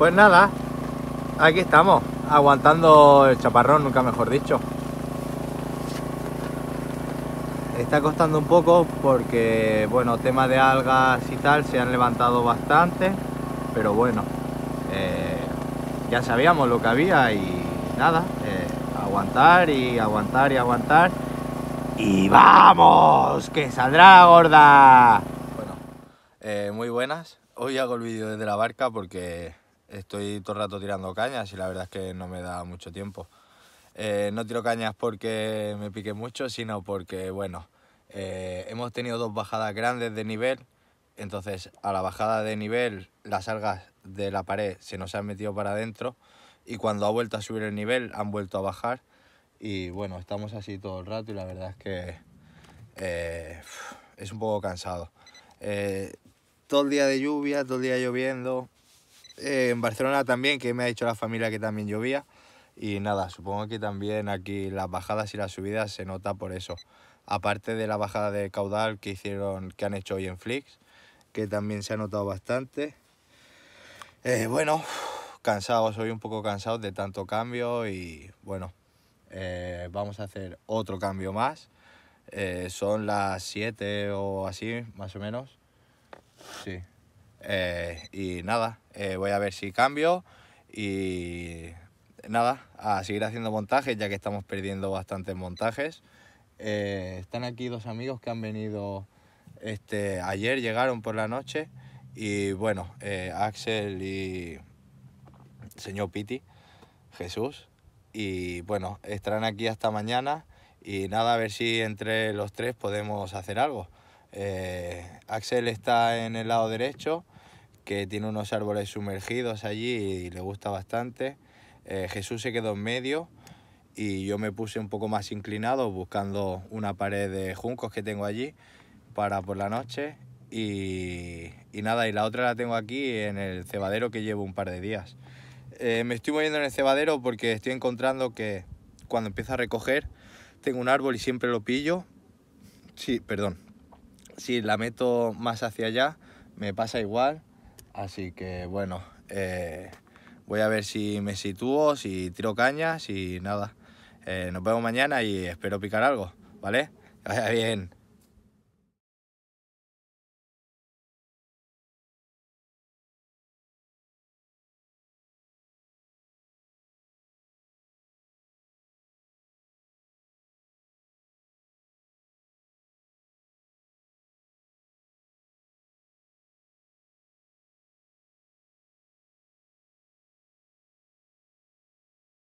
Pues nada, aquí estamos, aguantando el chaparrón, nunca mejor dicho. Está costando un poco porque, bueno, tema de algas y tal se han levantado bastante, pero bueno, eh, ya sabíamos lo que había y nada, eh, aguantar y aguantar y aguantar. ¡Y vamos! ¡Que saldrá gorda! Bueno, eh, muy buenas. Hoy hago el vídeo desde la barca porque estoy todo el rato tirando cañas y la verdad es que no me da mucho tiempo. Eh, no tiro cañas porque me pique mucho, sino porque, bueno, eh, hemos tenido dos bajadas grandes de nivel. Entonces, a la bajada de nivel, las algas de la pared se nos han metido para adentro y cuando ha vuelto a subir el nivel, han vuelto a bajar. Y bueno, estamos así todo el rato y la verdad es que eh, es un poco cansado. todo el día de lluvia, todo el día lloviendo, en Barcelona también, que me ha dicho la familia que también llovía. Y nada, supongo que también aquí las bajadas y las subidas se nota por eso. Aparte de la bajada de caudal que hicieron, que han hecho hoy en Flix, que también se ha notado bastante. Eh, bueno, cansado soy un poco cansado de tanto cambio y bueno, eh, vamos a hacer otro cambio más. Eh, son las 7 o así, más o menos. Sí, eh, y nada, eh, voy a ver si cambio y nada, a seguir haciendo montajes ya que estamos perdiendo bastantes montajes. Eh, están aquí dos amigos que han venido este, ayer, llegaron por la noche y bueno, Axel y el señor Piti, Jesús, y bueno, estarán aquí hasta mañana y nada, a ver si entre los tres podemos hacer algo. Axel está en el lado derecho, que tiene unos árboles sumergidos allí y le gusta bastante. Eh, Jesús se quedó en medio y yo me puse un poco más inclinado buscando una pared de juncos que tengo allí para por la noche y, nada, y la otra la tengo aquí en el cebadero que llevo un par de días. Eh, me estoy moviendo en el cebadero porque estoy encontrando que cuando empiezo a recoger tengo un árbol y siempre lo pillo. Sí, perdón. Si la meto más hacia allá me pasa igual Así que bueno, eh, voy a ver si me sitúo, si tiro cañas y nada. Eh, nos vemos mañana y espero picar algo, ¿vale? Que vaya bien.